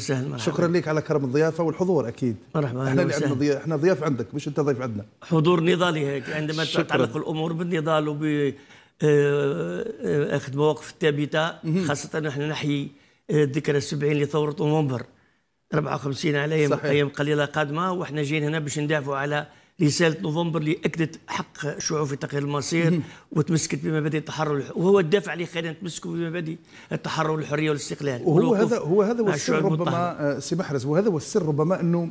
سهل مرحبا. شكرا لك على كرم الضيافه والحضور اكيد مرحبا احنا اللي احنا ضياف عندك مش انت ضيف عندنا حضور نضالي هيك عندما تتعلق الامور بالنضال وب آه، آه، اخذ مواقف ثابته خاصه نحن نحيي آه، ذكرى السبعين لثوره نوفمبر 54 على ايام قليله قادمه واحنا جايين هنا باش ندافعوا على رساله نوفمبر اللي اكدت حق الشعوب في تغيير المصير وتمسكت بمبادئ التحرر وهو الدافع اللي خلينا نتمسكوا بمبادئ التحرر والحريه والاستقلال وهو هذا هو هذا هو السر ربما آه، سي محرز وهذا هو السر ربما انه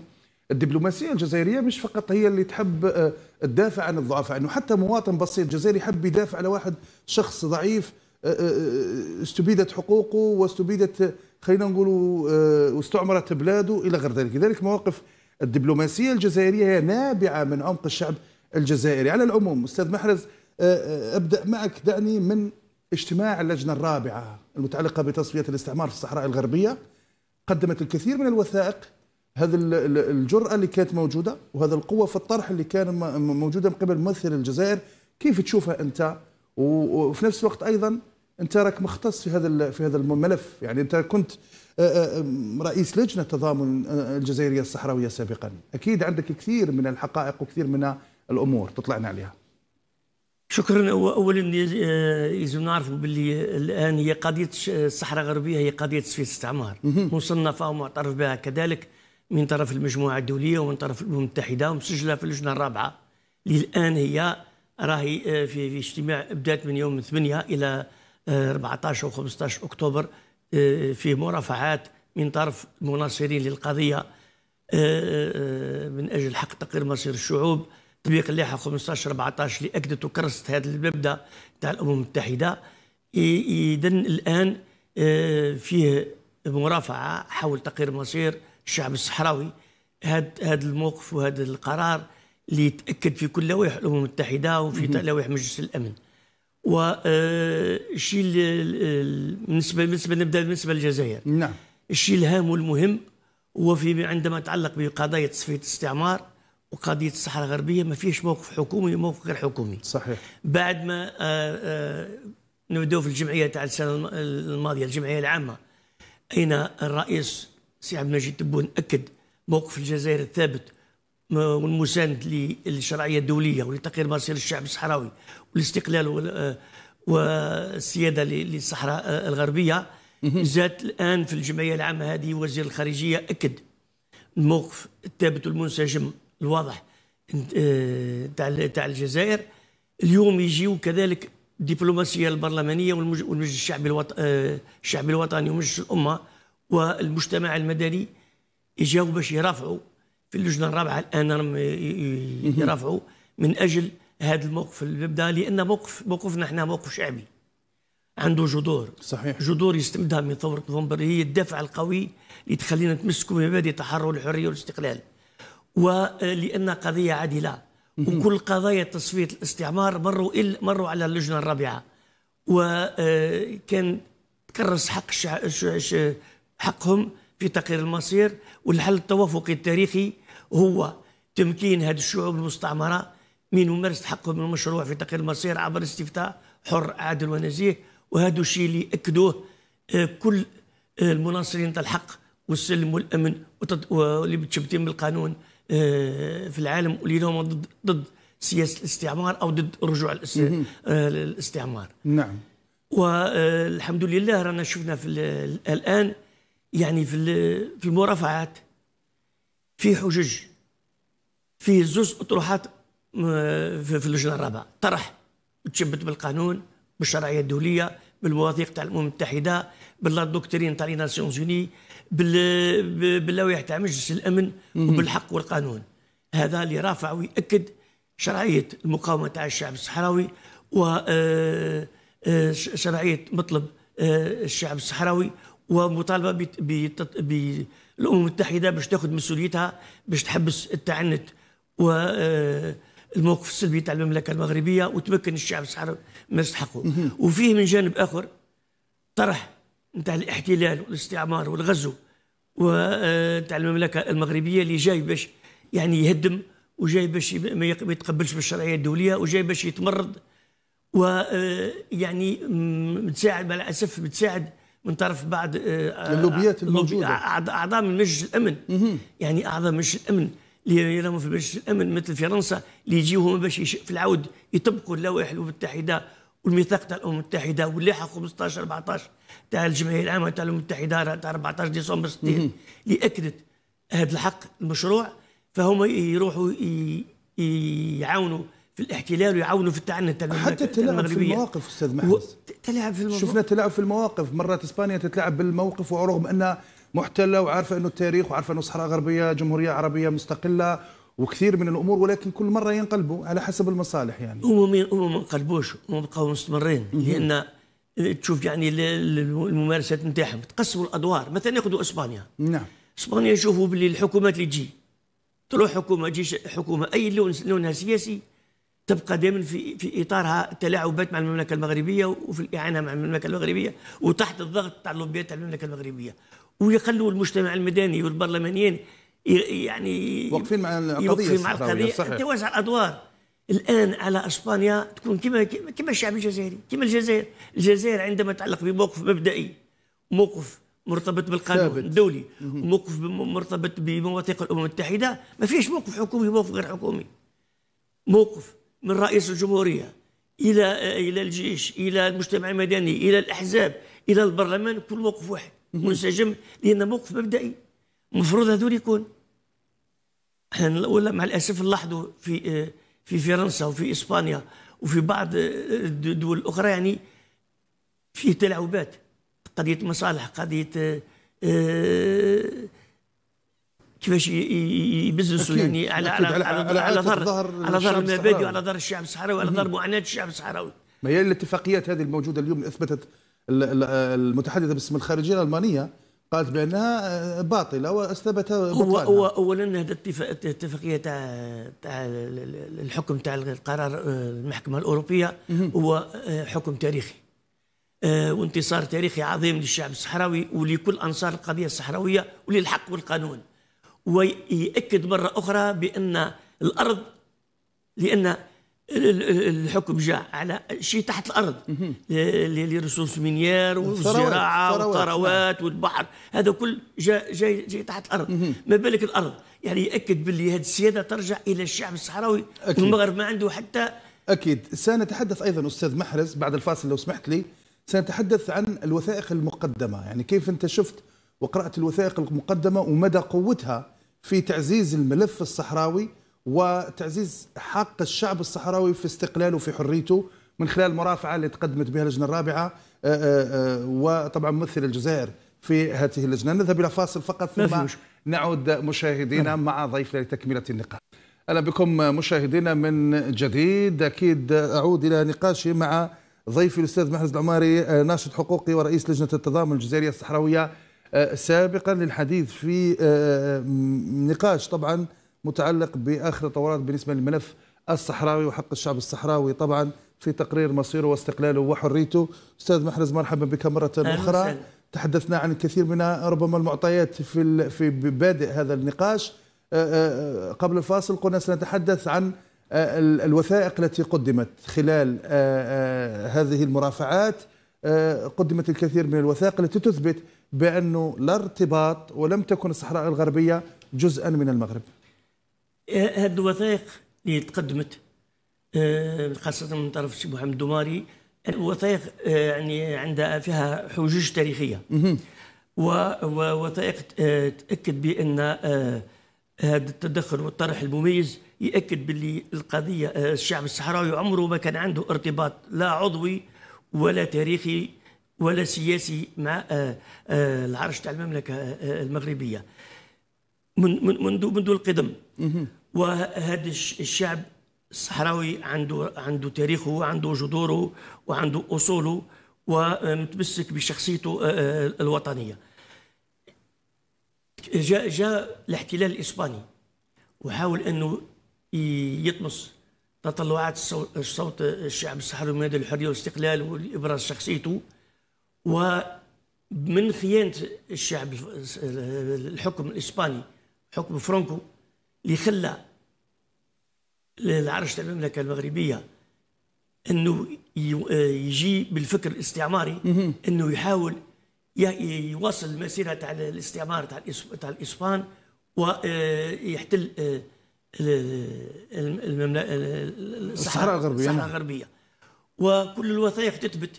الدبلوماسيه الجزائريه مش فقط هي اللي تحب تدافع آه، عن الضعفاء انه حتى مواطن بسيط جزائري يحب يدافع على واحد شخص ضعيف آه، استبيدت حقوقه واستبيدت خلينا نقولوا واستعمرت بلاده الى غير ذلك لذلك مواقف الدبلوماسية الجزائرية هي نابعة من عمق الشعب الجزائري على العموم أستاذ محرز آه، آه، أبدأ معك دعني من اجتماع اللجنة الرابعة المتعلقة بتصفية الاستعمار في الصحراء الغربية قدمت الكثير من الوثائق هذه الجرأة اللي كانت موجودة وهذا القوة في الطرح اللي كان موجودة من قبل ممثل الجزائر كيف تشوفها أنت وفي نفس الوقت أيضا انت راك مختص في هذا في هذا الملف يعني انت كنت آه، آه، آه، رئيس لجنه تضامن الجزائريه الصحراويه سابقا اكيد عندك كثير من الحقائق وكثير من الامور تطلعنا عليها شكرا اولا لازم نعرفوا باللي الان هي قضيه الصحراء الغربيه هي قضيه تصفيه استعمار مصنفه ومعترف بها كذلك من طرف المجموعه الدوليه ومن طرف الامم المتحده ومسجله في اللجنه الرابعه اللي الان هي راهي في في اجتماع بدات من يوم 8 الى 14 و15 اكتوبر آه، آه، فيه مرافعات من طرف مناصرين للقضيه آه، من اجل حق تقرير مصير الشعوب تطبيق اللائحه 15 14 اللي اكدت وكرست هذا المبدا تاع الامم المتحده اذا الان فيه مرافعه حول تقرير مصير الشعب الصحراوي هذا هذا الموقف وهذا القرار اللي يتاكد في كل لوائح الامم المتحده وفي لوائح مجلس الامن و آه، الشيء بالنسبه بالنسبه نبدا بالنسبه للجزائر نعم الشيء الهام والمهم هو في عندما يتعلق بقضايا تصفيه الاستعمار وقضيه الصحراء الغربيه ما فيش موقف حكومي وموقف غير حكومي صحيح بعد ما آه، آه، نبداو في الجمعيه تاع السنه الماضيه الجمعيه العامه اين الرئيس سي عبد المجيد تبون اكد موقف الجزائر الثابت والمساند للشرعيه الدوليه ولتقرير مصير الشعب الصحراوي والاستقلال آه، والسياده للصحراء آه، الغربيه زاد الان في الجمعيه العامه هذه وزير الخارجيه اكد الموقف الثابت والمنسجم الواضح آه، تاع تاع الجزائر اليوم يجيو كذلك الدبلوماسيه البرلمانيه والمجلس الشعبي الشعبي الوطني ومجلس الامه والمجتمع المدني يجاو باش يرافعوا في اللجنه الرابعه الان يرفعوا يرافعوا من اجل هذا الموقف اللي بدا لان موقف موقفنا احنا موقف شعبي عنده جذور صحيح جذور يستمدها من ثوره نوفمبر هي الدافع القوي اللي تخلينا نتمسكوا بمبادئ تحرر الحريه والاستقلال ولان آه، قضيه عادله وكل قضايا تصفيه الاستعمار مروا إل مروا على اللجنه الرابعه وكان آه، تكرس حق حقهم في تقرير المصير والحل التوافقي التاريخي هو تمكين هذه الشعوب المستعمرة من ممارسه حقهم المشروع في تقرير المصير عبر استفتاء حر عادل ونزيه وهذا الشيء اللي أكدوه آه، كل آه، المناصرين تاع الحق والسلم والأمن واللي متشبتين بالقانون آه، في العالم واللي هم ضد ضد سياسة الاستعمار أو ضد رجوع الاستعمار نعم والحمد لله رانا شفنا في الآن يعني في في المرافعات في حجج في زوز اطروحات في اللجنه الرابعه طرح تشبت بالقانون بالشرعيه الدوليه بالمواثيق تاع الامم المتحده باللا دوكترين تاع لي ناسيونز اوني باللوائح تاع مجلس الامن وبالحق والقانون هذا اللي رافع ويأكد شرعيه المقاومه تاع الشعب الصحراوي و آه، آه، شرعيه مطلب آه، الشعب الصحراوي ومطالبه الامم المتحده باش تاخذ مسؤوليتها باش تحبس التعنت والموقف آه، السلبي تاع المملكه المغربيه وتمكن الشعب الصحراوي من يستحقه وفيه من جانب اخر طرح نتاع الاحتلال والاستعمار والغزو ونتاع آه، المملكه المغربيه اللي جاي باش يعني يهدم وجاي باش ما يتقبلش بالشرعيه الدوليه وجاي باش يتمرد ويعني آه، بتساعد مع الاسف بتساعد من طرف بعض آه، آه، اللوبيات آه، الموجوده اعضاء من مجلس الامن يعني اعضاء مجلس الامن اللي يرموا في مجلس الامن مثل فرنسا اللي يجيو هما باش في العود يطبقوا اللوائح الامم المتحده والميثاق تاع الامم المتحده حقوا 15 14 تاع الجمعيه العامه تاع الامم المتحده تاع 14 ديسمبر 60 اللي اكدت هذا الحق المشروع فهم يروحوا يعاونوا في الاحتلال ويعاونوا في التعنت حتى التلاعب في المواقف استاذ محمد تلعب في المواقف شفنا تلاعب في المواقف مرات اسبانيا تتلاعب بالموقف ورغم انها محتله وعارفه انه التاريخ وعارفه انه صحراء غربيه جمهوريه عربيه مستقله وكثير من الامور ولكن كل مره ينقلبوا على حسب المصالح يعني هم هم ما انقلبوش هم بقاو مستمرين لان تشوف يعني الممارسات نتاعهم تقسموا الادوار مثلا ياخذوا اسبانيا نعم اسبانيا يشوفوا باللي الحكومات اللي تجي تروح حكومه تجي حكومه اي لون لونها سياسي تبقى دائما في في اطارها التلاعبات مع المملكه المغربيه وفي الاعانه مع المملكه المغربيه وتحت الضغط تاع اللوبيات تاع المملكه المغربيه ويخلوا المجتمع المدني والبرلمانيين يعني واقفين مع القضيه واقفين مع القضيه توزع الادوار الان على اسبانيا تكون كما كما الشعب الجزائري كما الجزائر الجزائر عندما تعلق بموقف مبدئي موقف مرتبط بالقانون ثابت. الدولي موقف مرتبط بمواثيق الامم المتحده ما فيش موقف حكومي موقف غير حكومي موقف من رئيس الجمهورية إلى إلى الجيش إلى المجتمع المدني إلى الأحزاب إلى البرلمان كل موقف واحد منسجم لأن موقف مبدئي المفروض هذول يكون احنا ولا مع الأسف نلاحظوا في في فرنسا وفي إسبانيا وفي بعض الدول الأخرى يعني في تلاعبات قضية مصالح قضية آه، كيفاش يبزنسوا يعني على على على على, على ظهر على ظهر المبادئ وعلى ظهر الشعب الصحراوي وعلى ظهر معاناه الشعب الصحراوي ما هي الاتفاقيات هذه الموجوده اليوم اثبتت المتحدثه باسم الخارجيه الالمانيه قالت بانها آه، باطله واثبت هو, هو اولا هذا الاتفاقيه تاع تاع الحكم تاع القرار آه، المحكمه الاوروبيه هو آه، حكم تاريخي وانتصار تاريخي عظيم للشعب الصحراوي ولكل انصار القضيه الصحراويه وللحق والقانون ويأكد مرة أخرى بأن الأرض لأن الحكم جاء على شيء تحت الارض لرسوم سمينيار والزراعه والثروات نعم. والبحر هذا كل جاء جاي جاي تحت الارض ما بالك الارض يعني ياكد باللي هذه السياده ترجع الى الشعب الصحراوي أكيد. والمغرب ما عنده حتى اكيد سنتحدث ايضا استاذ محرز بعد الفاصل لو سمحت لي سنتحدث عن الوثائق المقدمه يعني كيف انت شفت وقرأت الوثائق المقدمة ومدى قوتها في تعزيز الملف الصحراوي وتعزيز حق الشعب الصحراوي في استقلاله وفي حريته من خلال المرافعة اللي تقدمت بها اللجنة الرابعة آه، آه، آه، وطبعا ممثل الجزائر في هذه اللجنة نذهب إلى فاصل فقط ثم نعود مشاهدينا نعم. مع ضيفنا لتكملة النقاش أهلا بكم مشاهدينا من جديد أكيد أعود إلى نقاشي مع ضيفي الأستاذ محرز العماري ناشط حقوقي ورئيس لجنة التضامن الجزائرية الصحراوية آه، سابقا للحديث في آه، آه، نقاش طبعا متعلق باخر طورات بالنسبه للملف الصحراوي وحق الشعب الصحراوي طبعا في تقرير مصيره واستقلاله وحريته استاذ محرز مرحبا بك مره اخرى تحدثنا عن الكثير من ربما المعطيات في في بادئ هذا النقاش قبل الفاصل قلنا سنتحدث عن الوثائق التي قدمت خلال هذه المرافعات قدمت الكثير من الوثائق التي تثبت بأنه لا ارتباط ولم تكن الصحراء الغربية جزءا من المغرب هذه إيه، الوثائق اللي تقدمت إيه، خاصة من طرف السي محمد دوماري الوثائق إيه، يعني عندها فيها حجج تاريخية ووثائق تأكد بأن هذا التدخل والطرح المميز يأكد باللي القضية الشعب الصحراوي عمره ما كان عنده ارتباط لا عضوي ولا تاريخي ولا سياسي مع آه، آه، العرش تاع المملكه آه، المغربيه من منذ منذ القدم وهذا الشعب الصحراوي عنده عنده تاريخه وعنده جذوره وعنده اصوله ومتمسك بشخصيته الوطنيه جاء جاء الاحتلال الاسباني وحاول انه يطمس تطلعات صوت الشعب الصحراوي من الحريه والاستقلال وابراز شخصيته ومن خيانة الشعب الحكم الإسباني حكم فرانكو اللي خلى العرش تاع المملكة المغربية أنه يجي بالفكر الاستعماري أنه يحاول يواصل المسيرة تاع الاستعمار تاع الإسبان ويحتل آه، آه، الصحراء الغربية الصحراء الغربية وكل الوثائق تثبت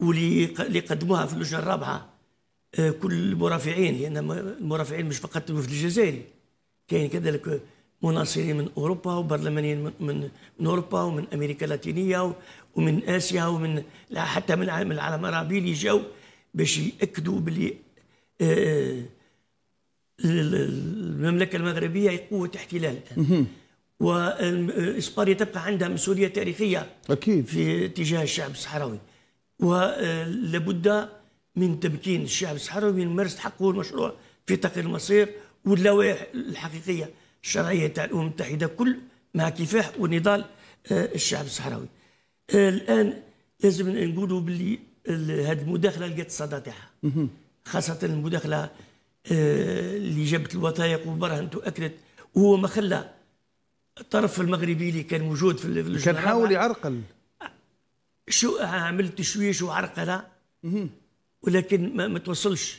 واللي قدموها في اللجنه الرابعه آه، كل المرافعين لان المرافعين مش فقط الوفد الجزائري كاين كذلك مناصرين من اوروبا وبرلمانيين من من, اوروبا ومن امريكا اللاتينيه ومن اسيا ومن حتى من العالم العربي اللي جاو باش ياكدوا باللي آه، المملكه المغربيه قوه احتلال واسبانيا تبقى عندها مسؤوليه تاريخيه اكيد في اتجاه الشعب الصحراوي ولابد من تمكين الشعب الصحراوي من ممارسه حقه المشروع في تقرير المصير واللوائح الحقيقيه الشرعيه تاع الامم المتحده كل مع كفاح ونضال آه، الشعب الصحراوي. آه، الان لازم نقولوا باللي هذه المداخله لقات الصدى تاعها خاصه المداخله آه، اللي جابت الوثائق وبرهنت واكدت وهو ما خلى الطرف المغربي اللي كان موجود في كان حاول يعرقل شو شويه تشويش وعرقله ولكن ما, توصلش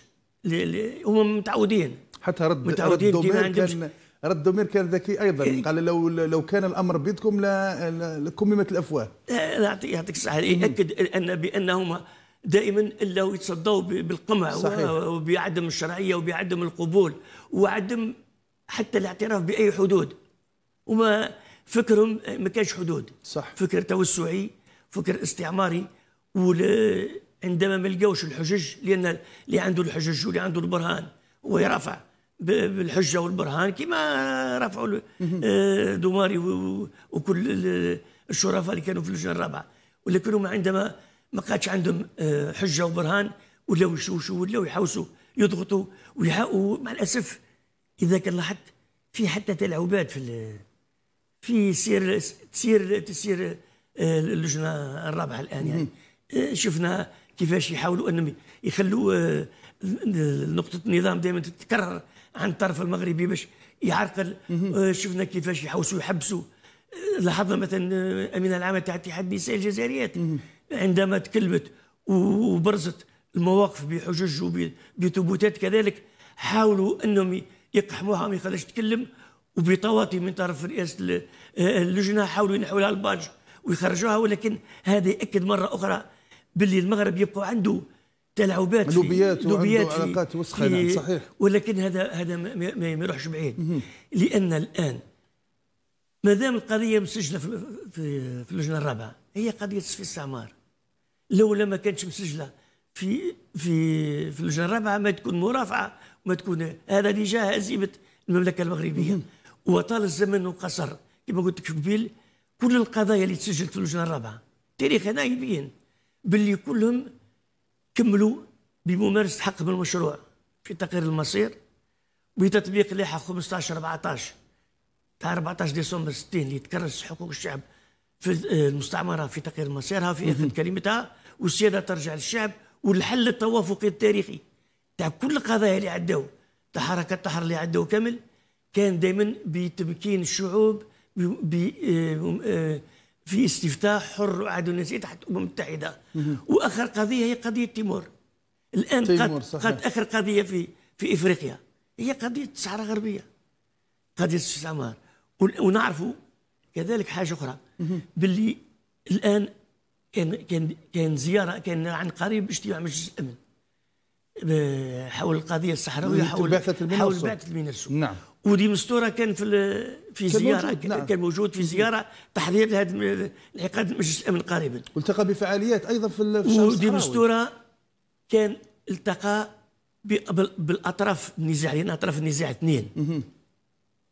هم متعودين حتى رد متعودين رد دومير كان رد دومير كان ذكي ايضا إيه. قال لو لو كان الامر بيدكم لكممت الافواه يعطيك الصحه ياكد ان بانهم دائما الا ويتصدوا بالقمع صحيح. وبعدم الشرعيه وبعدم القبول وعدم حتى الاعتراف باي حدود وما فكرهم ما كانش حدود صح فكر توسعي فكر استعماري وعندما ما لقاوش الحجج لان اللي عنده الحجج واللي عنده البرهان هو يرافع بالحجه والبرهان كما رفعوا آه، دوماري وكل الشرفاء اللي كانوا في اللجنه الرابعه ولكنهم عندما ما قادش عندهم آه، حجه وبرهان ولاو يشوشوا ولاو يحوسوا يضغطوا ويحقوا مع الاسف اذا كان لاحظت في حتى تلاعبات في في سير تسير تسير اللجنه الرابعه الان يعني آه، شفنا كيفاش يحاولوا انهم يخلوا آه، نقطه النظام دائما تتكرر عن الطرف المغربي باش يعرقل آه، شفنا كيفاش يحوسوا يحبسوا لاحظنا مثلا أمين العامه تاع اتحاد النساء الجزائريات عندما تكلمت وبرزت المواقف بحجج وبثبوتات كذلك حاولوا انهم يقحموها ما يخليش تكلم وبطواطي من طرف رئاسه اللجنه حاولوا ينحوا لها الباج ويخرجوها ولكن هذا ياكد مره اخرى باللي المغرب يبقى عنده تلاعبات لوبيات لوبيات علاقات وسخه صحيح ولكن هذا هذا ما يروحش بعيد لان الان ما دام القضيه مسجله في, في, في اللجنه الرابعه هي قضيه في استعمار لولا ما كانتش مسجله في في في اللجنه الرابعه ما تكون مرافعه وما تكون هذا اللي جاء هزيمه المملكه المغربيه وطال الزمن وقصر كما قلت لك قبيل كل القضايا اللي تسجلت في اللجنه الرابعه تاريخ هنا يبين باللي كلهم كملوا بممارسه حقهم المشروع في تقرير المصير بتطبيق لائحه 15 14 تاع 14 ديسمبر 60 اللي تكرس حقوق الشعب في المستعمره في تقرير مصيرها في اخذ كلمتها والسياده ترجع للشعب والحل التوافقي التاريخي تاع كل القضايا اللي عداو تاع حركه التحرر اللي عداو كامل كان دائما بتمكين الشعوب آه، آه، في استفتاء حر وعادوا الناس تحت الامم المتحده واخر قضيه هي قضيه تيمور الان تيمور قد, قد اخر قضيه في في افريقيا هي قضيه الصحراء الغربيه قضيه الاستعمار ونعرفوا كذلك حاجه اخرى باللي الان كان كان كان زياره كان عن قريب اجتماع مجلس الامن حول القضيه الصحراويه حول حول بعثه المنسو نعم ودي مستوره كان في في زياره موجود. نعم. كان موجود في زياره تحضير لهذا انعقاد مجلس الامن قريبا والتقى بفعاليات ايضا في الشارع ودي مستوره كان التقى بالاطراف النزاع لان يعني اطراف النزاع اثنين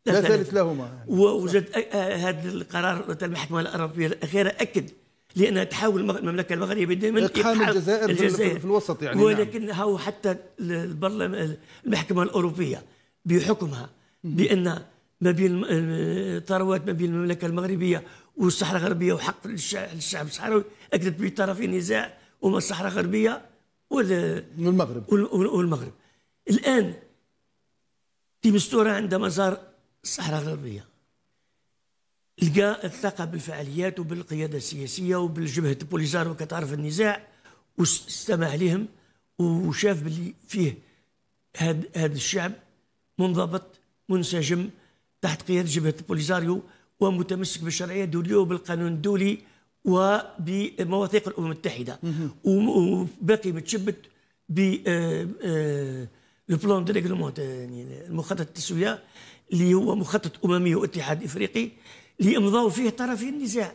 لا ثالث لهما يعني. ووجد هذا القرار المحكمه الاوروبيه الاخيره اكد لانها تحاول المملكه المغربيه دائما اقحام الجزائر, الجزائر في الوسط يعني نعم. ولكنها نعم. حتى البرلمان المحكمه الاوروبيه بحكمها بان ما بين الثروات ما بين المملكه المغربيه والصحراء الغربيه وحق الشعب الصحراوي اكدت بطرفي نزاع وما الصحراء الغربيه والمغرب والمغرب الان تيمستورا عندها مزار الصحراء الغربيه لقى الثقة بالفعاليات وبالقيادة السياسية وبالجبهة البوليزاريو كتعرف النزاع واستمع لهم وشاف باللي فيه هذا هاد الشعب منضبط منسجم تحت قيادة جبهة البوليزاريو ومتمسك بالشرعية الدولية وبالقانون الدولي وبمواثيق الأمم المتحدة وباقي متشبت ب لو آه، بلان آه، المخطط التسوية اللي هو مخطط أممي واتحاد إفريقي لامضاء فيه طرفي النزاع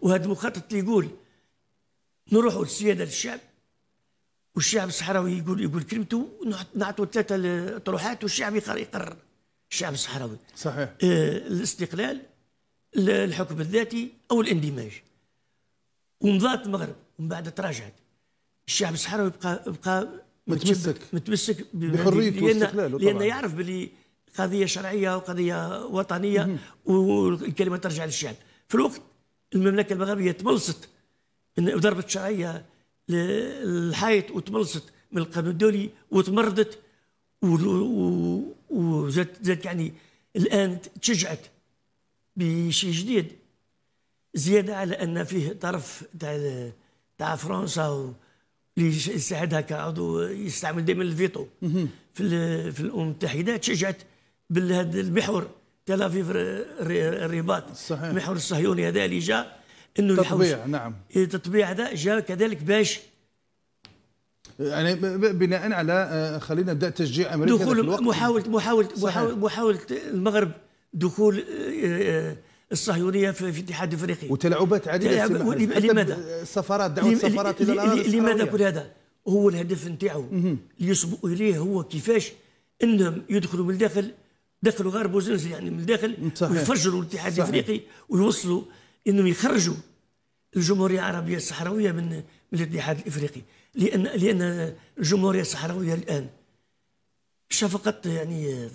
وهذا المخطط اللي يقول نروحوا للسياده للشعب والشعب الصحراوي يقول يقول كلمته نعطوا ثلاثه طروحات والشعب يقرر الشعب الصحراوي صحيح آه الاستقلال الحكم الذاتي او الاندماج ومضات المغرب ومن بعد تراجعت الشعب الصحراوي بقى بقى متمسك متمسك بحريته واستقلاله لان يعرف بلي قضيه شرعيه وقضيه وطنيه والكلمه ترجع للشعب في الوقت المملكه المغربيه تملصت ضربه الشرعيه للحائط وتملصت من القانون الدولي وتمردت وزادت زادت يعني الان تشجعت بشيء جديد زياده على ان فيه طرف تاع تاع فرنسا اللي يساعدها كعضو يستعمل دائما الفيتو في, في الامم المتحده تشجعت بالهد المحور تل أفيف الرباط صحيح المحور الصهيوني هذا اللي جاء انه تطبيع نعم إيه، التطبيع هذا جاء كذلك باش يعني بناء على آه، خلينا نبدا تشجيع امريكا دخول محاوله محاوله محاوله محاوله المغرب دخول آه، آه، الصهيونيه في الاتحاد الافريقي وتلاعبات عديده لماذا؟ السفارات دعوه السفارات الى الارض لماذا كل هذا؟ هو الهدف نتاعو اللي يصبوا اليه هو كيفاش انهم يدخلوا من الداخل دخلوا غير بوزنز يعني من الداخل صحيح. ويفجروا الاتحاد الافريقي ويوصلوا انهم يخرجوا الجمهوريه العربيه الصحراويه من من الاتحاد الافريقي لان لان الجمهوريه الصحراويه الان شفقت يعني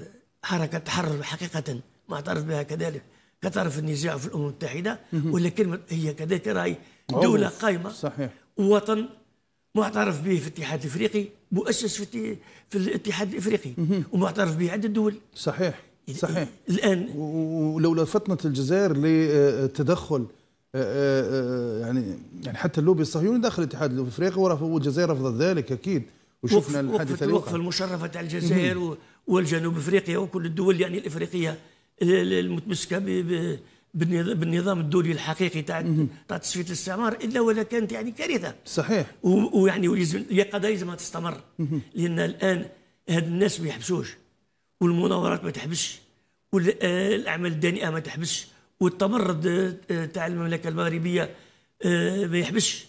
حركه تحرر حقيقه معترف بها كذلك كطرف النزاع في الامم المتحده ولكن هي كذلك راي دوله قائمه صحيح ووطن معترف به في الاتحاد الافريقي مؤسس في, في الاتحاد الافريقي ومعترف به عده دول صحيح صحيح الان ولولا فطنه الجزائر لتدخل آه، آه، آه، يعني يعني حتى اللوبي الصهيوني داخل الاتحاد الافريقي والجزائر رفضت ذلك اكيد وشفنا الحادثه الوقفه المشرفه تاع الجزائر والجنوب افريقيا وكل الدول يعني الافريقيه المتمسكه بالنظام الدولي الحقيقي تاع تاع تصفيه الاستعمار الا ولا كانت يعني كارثه صحيح ويعني ولازم اليقظه لازم تستمر لان الان هاد الناس ما يحبسوش والمناورات ما تحبسش والاعمال الدانئه ما تحبسش والتمرد تاع المملكه المغربيه آه، ما يحبسش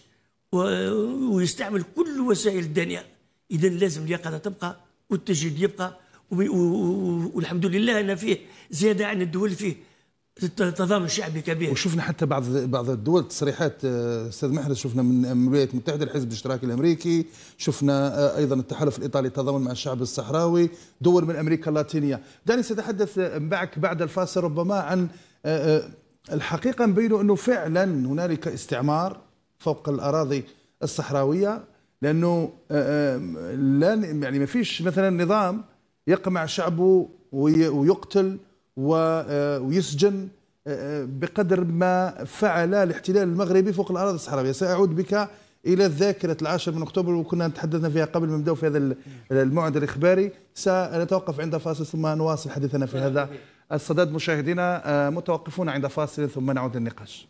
ويستعمل كل وسائل الدانئه اذا لازم اليقظه تبقى والتجديد يبقى والحمد لله ان فيه زياده عن الدول فيه تضامن شعبي كبير وشفنا حتى بعض بعض الدول تصريحات آه، استاذ محرز شفنا من الولايات آه، المتحده الحزب الاشتراكي الامريكي شفنا آه، ايضا التحالف الايطالي تضامن مع الشعب الصحراوي دول من امريكا اللاتينيه دعني ساتحدث معك بعد الفاصل ربما عن الحقيقه نبين انه فعلا هنالك استعمار فوق الاراضي الصحراويه لانه لا يعني ما فيش مثلا نظام يقمع شعبه ويقتل آه، ويسجن آه، آه، بقدر ما فعل الاحتلال المغربي فوق الأراضي الصحراوية سأعود بك إلى ذاكرة العاشر من أكتوبر وكنا تحدثنا فيها قبل ما نبدأ في هذا الموعد الإخباري سنتوقف عند فاصل ثم نواصل حديثنا في هذا الصداد مشاهدينا متوقفون عند فاصل ثم نعود للنقاش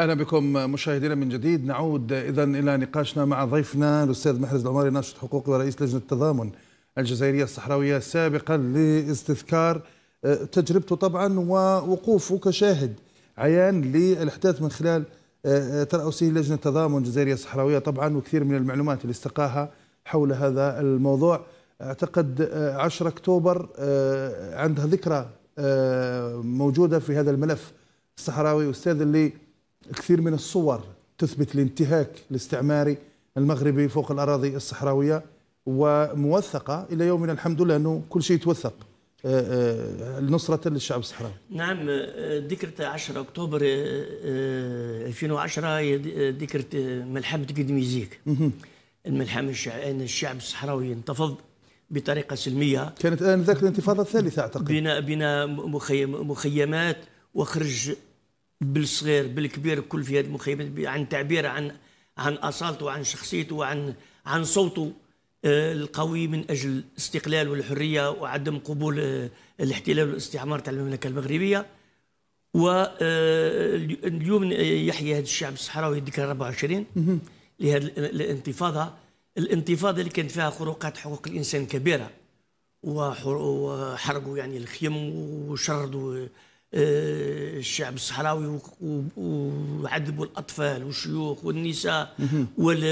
اهلا بكم مشاهدينا من جديد نعود اذا الى نقاشنا مع ضيفنا الاستاذ محرز العماري ناشط حقوقي ورئيس لجنه التضامن الجزائرية الصحراوية سابقا لاستذكار آه، تجربته طبعا ووقوفه كشاهد عيان للأحداث من خلال آه، آه، ترأسه لجنة تضامن الجزائرية الصحراوية طبعا وكثير من المعلومات اللي استقاها حول هذا الموضوع أعتقد 10 أكتوبر عندها ذكرى موجودة في هذا الملف الصحراوي أستاذ اللي كثير من الصور تثبت الانتهاك الاستعماري المغربي فوق الأراضي الصحراوية وموثقه الى يومنا الحمد لله انه كل شيء توثق آه، آه، نصرة للشعب الصحراوي نعم آه، ذكرت 10 أكتوبر 2010 هي ذكرت ملحمة قدميزيك الملحمة الشعب الصحراوي انتفض بطريقة سلمية كانت آنذاك الانتفاضة الثالثة أعتقد بنا, بنا مخيم مخيمات وخرج بالصغير بالكبير كل في هذه المخيمات عن تعبير عن عن أصالته وعن شخصيته وعن عن صوته آه، القوي من اجل الاستقلال والحريه وعدم قبول آه، الاحتلال والاستعمار تاع المملكه المغربيه و آه، اليوم يحيى هذا الشعب الصحراوي الذكرى 24 لهذه الانتفاضه الانتفاضه اللي كانت فيها خروقات حقوق الانسان كبيره وحرقوا يعني الخيم وشردوا الشعب الصحراوي وعذبوا الاطفال والشيوخ والنساء وال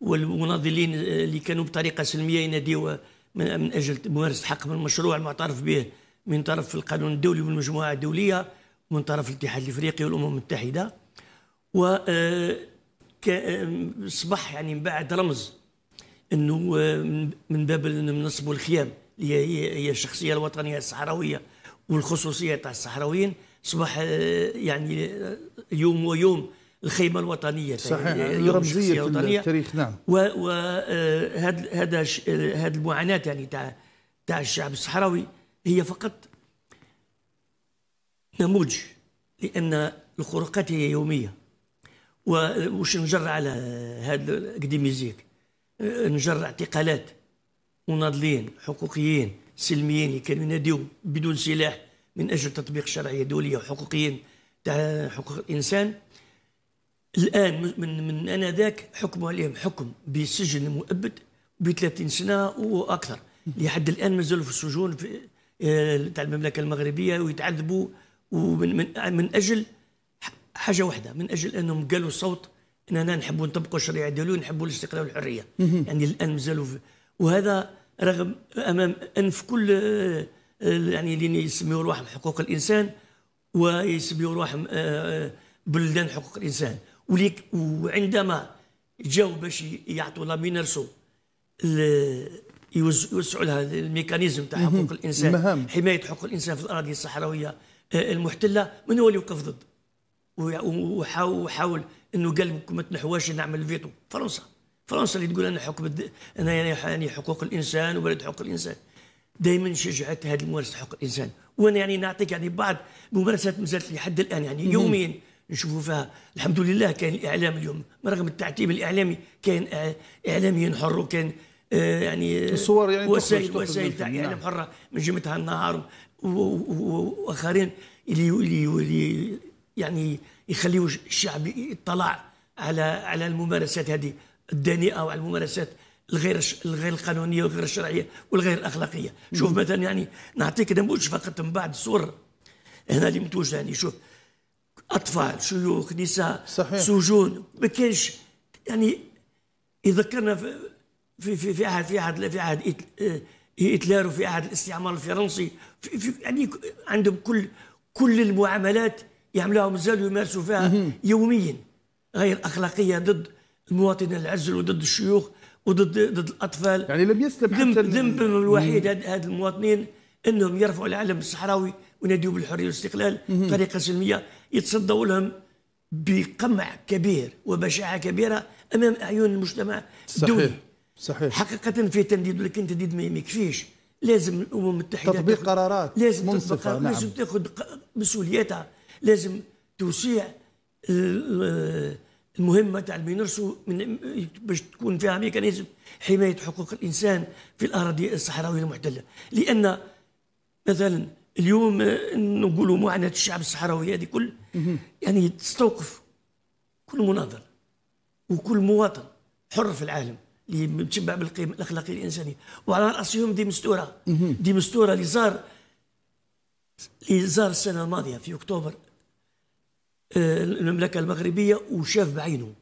والمناضلين اللي كانوا بطريقه سلميه يناديوا من اجل ممارسه حقهم المشروع المعترف به من طرف القانون الدولي والمجموعه الدوليه ومن طرف الاتحاد الافريقي والامم المتحده و آه، آه، صبح يعني من بعد رمز انه آه، من باب النصب والخيام اللي هي الشخصيه الوطنيه الصحراويه والخصوصيه تاع الصحراويين صبح يعني يوم ويوم الخيمه الوطنيه صحيح يعني في التاريخ نعم وهذا آه، هذا المعاناه يعني تاع تاع الشعب الصحراوي هي فقط نموذج لان الخروقات هي يوميه واش نجر على هذا الاكاديميزيك آه، نجر اعتقالات مناضلين حقوقيين سلميين كانوا يناديوا بدون سلاح من اجل تطبيق شرعيه دوليه وحقوقيين تاع حقوق الانسان الآن من من أنذاك حكموا عليهم حكم بسجن مؤبد ب 30 سنة وأكثر لحد الآن مازالوا في السجون في آه، تاع المملكة المغربية ويتعذبوا ومن من, من أجل حاجة واحدة من أجل أنهم قالوا صوت أننا نحبوا نطبقوا الشريعة ديالو نحبوا الاستقلال والحرية يعني الآن مازالوا وهذا رغم أمام أنف كل آه، آه، يعني اللي يسميوا روحهم حقوق الإنسان ويسميوا روحهم بلدان حقوق الإنسان وليك وعندما جاو باش يعطوا لامينرسو يوسعوا لها الميكانيزم تاع حقوق الانسان مهم. حمايه حقوق الانسان في الاراضي الصحراويه آه، المحتله من هو اللي وقف ضد وحاول انه قال ما تنحواش نعمل فيتو فرنسا فرنسا اللي تقول انا حكم انا يعني, يعني حقوق الانسان وبلد حقوق الانسان دائما شجعت هذه الممارسه حقوق الانسان وانا يعني نعطيك يعني بعض ممارسات مازالت لحد الان يعني يوميا نشوفوا فيها الحمد لله كاين الاعلام اليوم رغم التعتيم الاعلامي كاين اعلاميين حر وكان آه، يعني الصور يعني وسائل وسائل تاع اعلام نعم. حره من جمعتها النهار واخرين اللي اللي يعني يخليوا الشعب يطلع على على الممارسات هذه الدنيئه وعلى الممارسات الغير الغير القانونيه والغير الشرعيه والغير الاخلاقيه شوف مثلا يعني نعطيك نموذج فقط من بعد صور هنا اللي متوجهه يعني شوف اطفال شيوخ نساء صحيح. سجون ما كانش يعني يذكرنا في في في عهد في عهد في عهد هتلر آه، وفي عهد الاستعمار الفرنسي في في يعني عندهم كل كل المعاملات يعملوها مازالوا يمارسوا فيها يوميا غير اخلاقيه ضد المواطن العزل وضد الشيوخ وضد ضد الاطفال يعني لم يسلم حتى ذنبهم الوحيد هاد المواطنين انهم يرفعوا العلم الصحراوي وناديوا بالحريه والاستقلال بطريقه سلميه يتصدوا لهم بقمع كبير وبشاعة كبيرة أمام أعين المجتمع الدولي صحيح صحيح حقيقة في تنديد ولكن تنديد ما يكفيش لازم الأمم المتحدة تطبيق قرارات لازم منصفة نعم. لازم تاخذ مسؤولياتها لازم توسيع المهمة تاع من باش تكون فيها ميكانيزم حماية حقوق الإنسان في الأراضي الصحراوية المحتلة لأن مثلا اليوم نقولوا معاناه الشعب الصحراوي هذه كل يعني تستوقف كل مناضل وكل مواطن حر في العالم اللي متشبع بالقيم الاخلاقيه الانسانيه وعلى راسهم دي مستوره دي مستوره اللي زار اللي زار السنه الماضيه في اكتوبر آه، المملكه المغربيه وشاف بعينه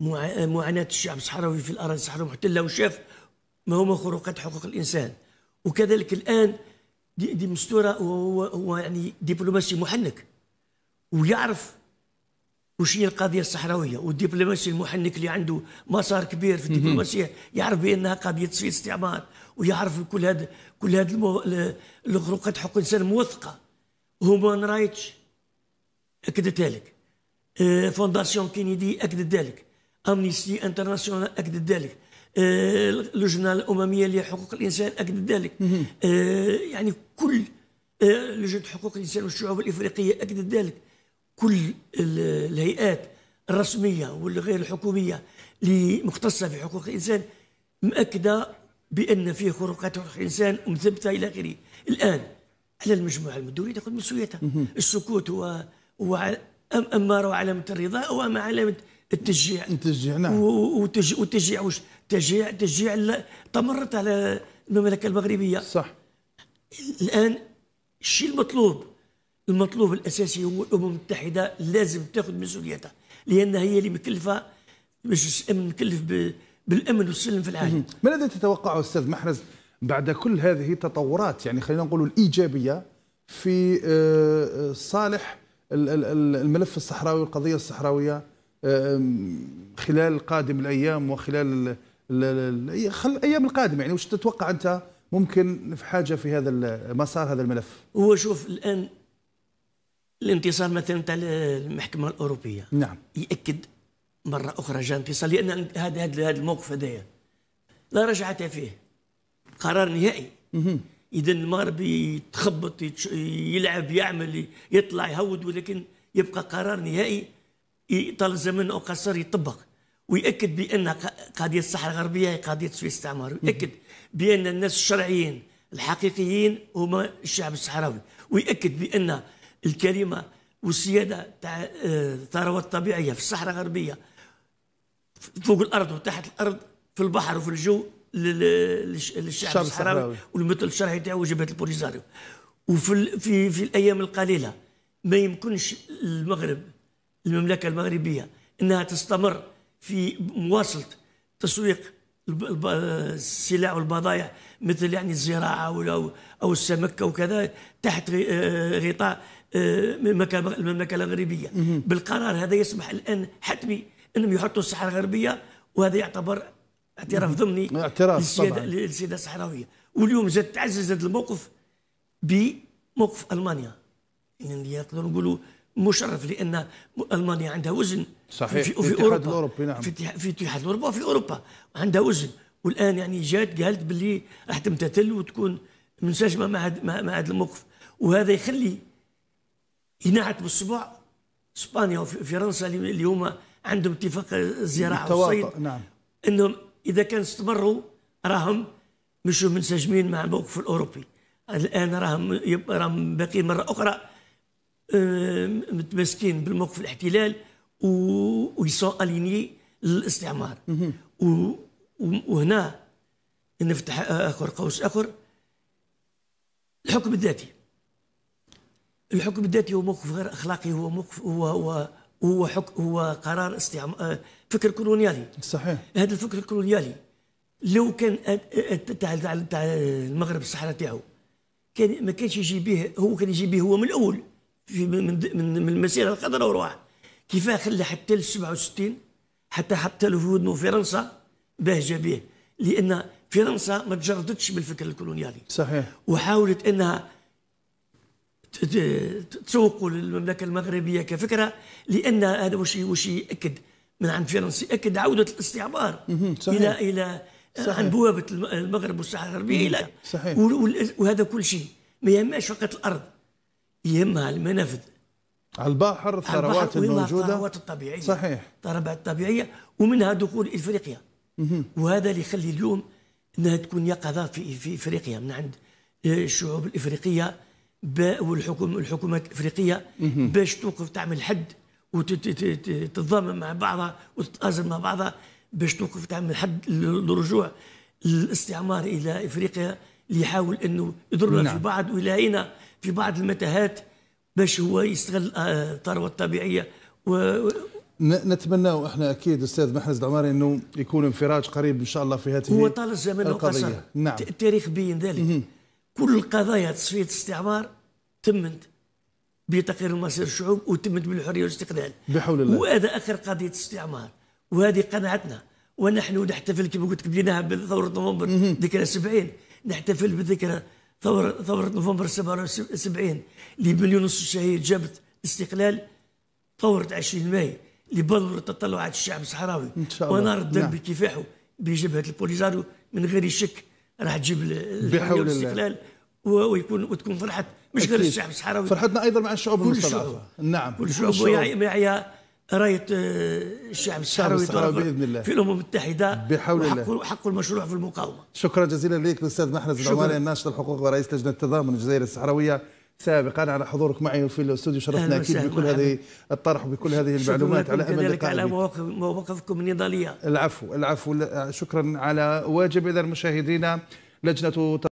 معاناه الشعب الصحراوي في الاراضي الصحراويه المحتله وشاف ما هما خروقات حقوق الانسان وكذلك الان دي, دي مستوره هو, هو يعني دبلوماسي محنك ويعرف وش هي القضيه الصحراويه والدبلوماسي المحنك اللي عنده مسار كبير في الدبلوماسيه يعرف بانها قضيه تصفيه استعمار ويعرف كل هذا كل هذا المو... الغروقات حقوق الانسان موثقه هومان رايتش اكدت ذلك آه، فونداسيون كينيدي اكدت ذلك امنيستي انترناسيونال اكدت ذلك اللجنه آه، الامميه لحقوق الانسان اكد ذلك آه، يعني كل آه، لجنه حقوق الانسان والشعوب الافريقيه اكدت ذلك كل الهيئات الرسميه والغير الحكوميه المختصه في حقوق الانسان مأكده بان فيه خروقات حقوق الانسان ومثبته الى اخره الان على المجموعه الدوليه تاخذ مسؤوليتها السكوت هو هو اماره علامه الرضا او أما علامه التشجيع التشجيع نعم وتشجيع وتشجيع وش تشجيع تشجيع تمرت على المملكه المغربيه صح الان الشيء المطلوب المطلوب الاساسي هو الامم المتحده لازم تاخذ مسؤوليتها لان هي اللي مكلفه مجلس الامن مكلف بالامن والسلم في العالم ما الذي تتوقعه استاذ محرز بعد كل هذه التطورات يعني خلينا نقول الايجابيه في آه، آه، صالح الملف الصحراوي والقضيه الصحراويه خلال قادم الايام وخلال الايام القادمه يعني واش تتوقع انت ممكن في حاجه في هذا المسار هذا الملف هو شوف الان الانتصار مثلا تاع المحكمه الاوروبيه نعم ياكد مره اخرى جاء انتصار لان هذا هذا الموقف هذايا لا رجعه فيه قرار نهائي اذا المغرب يتخبط يلعب يعمل يطلع يهود ولكن يبقى قرار نهائي يطلز منه قصر يطبق ويأكد بأن قضية الصحراء الغربية هي قضية سويس استعمار ويأكد بأن الناس الشرعيين الحقيقيين هما الشعب الصحراوي ويأكد بأن الكلمة والسيادة تاع آه، الثروات الطبيعية في الصحراء الغربية فوق الأرض وتحت الأرض في البحر وفي الجو للشعب الصحراوي والمثل الشرعي تاعو جبهة البوليزاريو وفي في, في الأيام القليلة ما يمكنش المغرب المملكة المغربية أنها تستمر في مواصلة تسويق السلع والبضائع مثل يعني الزراعة أو أو السمك وكذا تحت آه، غطاء آه، المملكة المغربية بالقرار هذا يسمح الآن حتمي أنهم يحطوا الصحراء الغربية وهذا يعتبر اعتراف ضمني اعتراف للسيادة, للسيادة الصحراوية واليوم زاد تعزز هذا الموقف بموقف ألمانيا يعني نقولوا مشرف لان المانيا عندها وزن صحيح في, في اوروبا الاوروبي نعم في اتحاد في وفي اوروبا عندها وزن والان يعني جات قالت باللي راح تمتثل وتكون منسجمه مع هذا مع هذا الموقف وهذا يخلي ينعت بالصبع اسبانيا وفرنسا اللي هما عندهم اتفاق الزراعه والصيد نعم انهم اذا كان استمروا راهم مش منسجمين مع الموقف الاوروبي الان راهم راهم باقي مره اخرى آه، متمسكين بالموقف الاحتلال ويسون اليني للاستعمار وهنا نفتح اخر قوس اخر الحكم الذاتي الحكم الذاتي هو موقف غير اخلاقي هو موقف هو هو هو حكم هو قرار استعمار فكر كولونيالي صحيح هذا الفكر الكولونيالي لو كان تاع تاع المغرب الصحراء تاعو كان ما كانش يجي به هو كان يجي به هو من الاول في من من من المسيره القدر وروح كيفاه خلى حتى ل 67 حتى حط له في ودنه فرنسا بهجه به لان فرنسا ما تجردتش بالفكر الكولونيالي صحيح وحاولت انها تسوقوا للمملكه المغربيه كفكره لان هذا وش وش ياكد من عند فرنسا ياكد عوده الاستعمار صحيح. الى الى صحيح. عن بوابه المغرب والساحه الغربيه الى صحيح وهذا كل شيء ما يهمش فقط الارض يهمها المنافذ على البحر الثروات الموجودة الثروات الطبيعية صحيح الثروات الطبيعية ومنها دخول إفريقيا وهذا اللي يخلي اليوم أنها تكون يقظة في, في إفريقيا من عند آه، الشعوب الإفريقية والحكومات الحكومات الإفريقية باش توقف تعمل حد وتتضامن مع بعضها وتتآزر مع بعضها باش توقف تعمل حد لرجوع الاستعمار إلى إفريقيا اللي يحاول أنه يضرنا نعم. في بعض ولاينا في بعض المتاهات باش هو يستغل آه، الثروه الطبيعيه و نتمناو احنا اكيد استاذ محرز العماري انه يكون انفراج قريب ان شاء الله في هذه هو طال الزمن وقصر نعم. التاريخ بين ذلك كل القضايا تصفيه الاستعمار تمت بتقرير مصير الشعوب وتمت بالحريه والاستقلال بحول الله وهذا اخر قضيه استعمار وهذه قناعتنا ونحن نحتفل كما قلت لك بديناها بثوره نوفمبر ذكرى 70 نحتفل بذكرى ثورة ثورة نوفمبر 77 اللي بمليون ونص شهيد جابت الاستقلال ثورة 20 ماي اللي بلورت تطلعات الشعب الصحراوي ونار الدم نعم. بكفاحه بجبهة البوليزاريو من غير شك راح تجيب بحول الاستقلال ويكون وتكون فرحة مش غير الشعب الصحراوي فرحتنا ايضا مع الشعوب كل المستضعفة نعم كل الشعوب يعيها رايه آه، الشعب الصحراوي, باذن الله في الامم المتحده بحول الله وحق المشروع في المقاومه شكرا جزيلا لك الاستاذ محمد العمالي الناشط الحقوق ورئيس لجنه التضامن الجزائر الصحراويه سابقا على حضورك معي في الاستوديو شرفنا اكيد بكل هذه الطرح وبكل هذه المعلومات على امل اللقاء على مواقف مواقفكم النضاليه العفو العفو شكرا على واجب اذا مشاهدينا لجنه